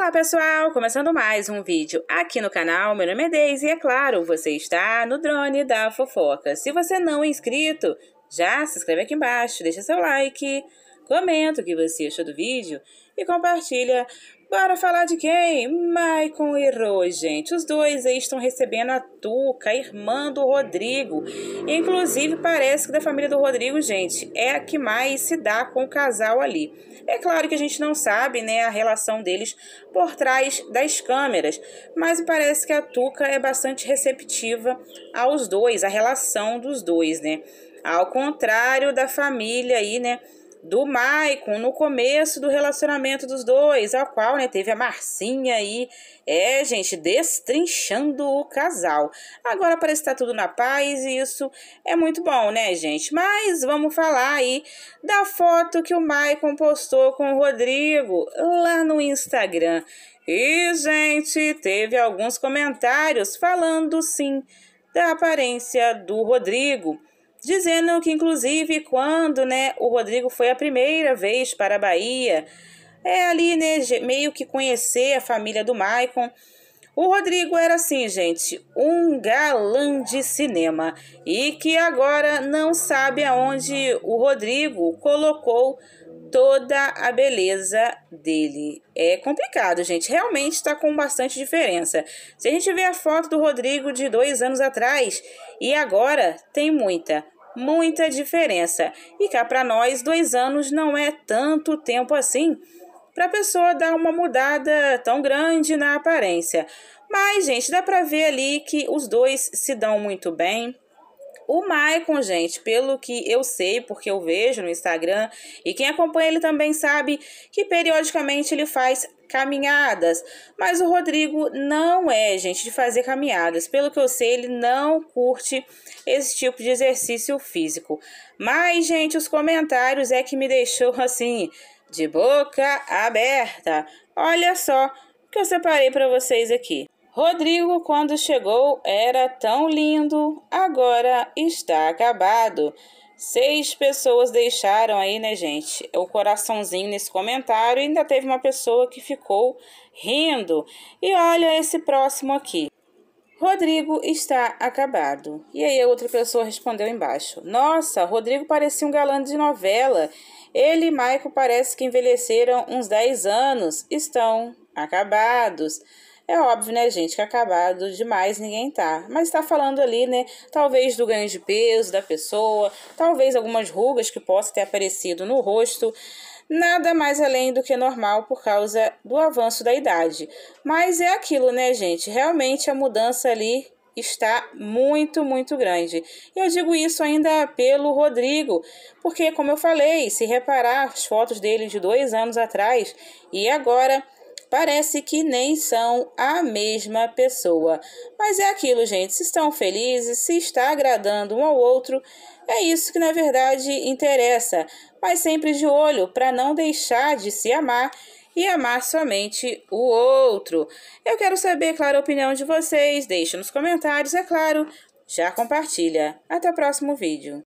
Olá pessoal, começando mais um vídeo aqui no canal, meu nome é Deise e é claro, você está no Drone da Fofoca. Se você não é inscrito, já se inscreve aqui embaixo, deixa seu like, comenta o que você achou do vídeo e compartilha. Bora falar de quem? Maicon e Rô, gente. Os dois aí estão recebendo a Tuca, a irmã do Rodrigo. Inclusive, parece que da família do Rodrigo, gente, é a que mais se dá com o casal ali. É claro que a gente não sabe, né, a relação deles por trás das câmeras, mas parece que a Tuca é bastante receptiva aos dois, a relação dos dois, né? Ao contrário da família aí, né? do Maicon no começo do relacionamento dos dois, ao qual né, teve a Marcinha aí, é, gente, destrinchando o casal. Agora parece que tá tudo na paz e isso é muito bom, né, gente? Mas vamos falar aí da foto que o Maicon postou com o Rodrigo lá no Instagram. E, gente, teve alguns comentários falando sim da aparência do Rodrigo dizendo que, inclusive, quando né, o Rodrigo foi a primeira vez para a Bahia, é ali né, meio que conhecer a família do Maicon. O Rodrigo era assim, gente, um galã de cinema e que agora não sabe aonde o Rodrigo colocou toda a beleza dele. É complicado, gente. Realmente está com bastante diferença. Se a gente vê a foto do Rodrigo de dois anos atrás e agora, tem muita, muita diferença. E cá para nós, dois anos não é tanto tempo assim para a pessoa dar uma mudada tão grande na aparência. Mas, gente, dá para ver ali que os dois se dão muito bem. O Maicon, gente, pelo que eu sei, porque eu vejo no Instagram, e quem acompanha ele também sabe que periodicamente ele faz caminhadas. Mas o Rodrigo não é, gente, de fazer caminhadas. Pelo que eu sei, ele não curte esse tipo de exercício físico. Mas, gente, os comentários é que me deixou assim, de boca aberta. Olha só o que eu separei para vocês aqui. Rodrigo, quando chegou, era tão lindo, agora está acabado. Seis pessoas deixaram aí, né, gente? O coraçãozinho nesse comentário. Ainda teve uma pessoa que ficou rindo. E olha esse próximo aqui. Rodrigo está acabado. E aí, outra pessoa respondeu embaixo: Nossa, Rodrigo parecia um galã de novela. Ele e Maico parece que envelheceram uns 10 anos. Estão acabados. É óbvio, né, gente, que é acabado demais ninguém tá. Mas está falando ali, né, talvez do ganho de peso da pessoa, talvez algumas rugas que possa ter aparecido no rosto nada mais além do que normal por causa do avanço da idade. Mas é aquilo, né, gente? Realmente a mudança ali está muito, muito grande. E eu digo isso ainda pelo Rodrigo, porque, como eu falei, se reparar as fotos dele de dois anos atrás e agora parece que nem são a mesma pessoa. Mas é aquilo, gente. Se estão felizes, se está agradando um ao outro, é isso que na verdade interessa. Mas sempre de olho para não deixar de se amar e amar somente o outro. Eu quero saber, claro, a opinião de vocês. Deixe nos comentários, é claro. Já compartilha. Até o próximo vídeo.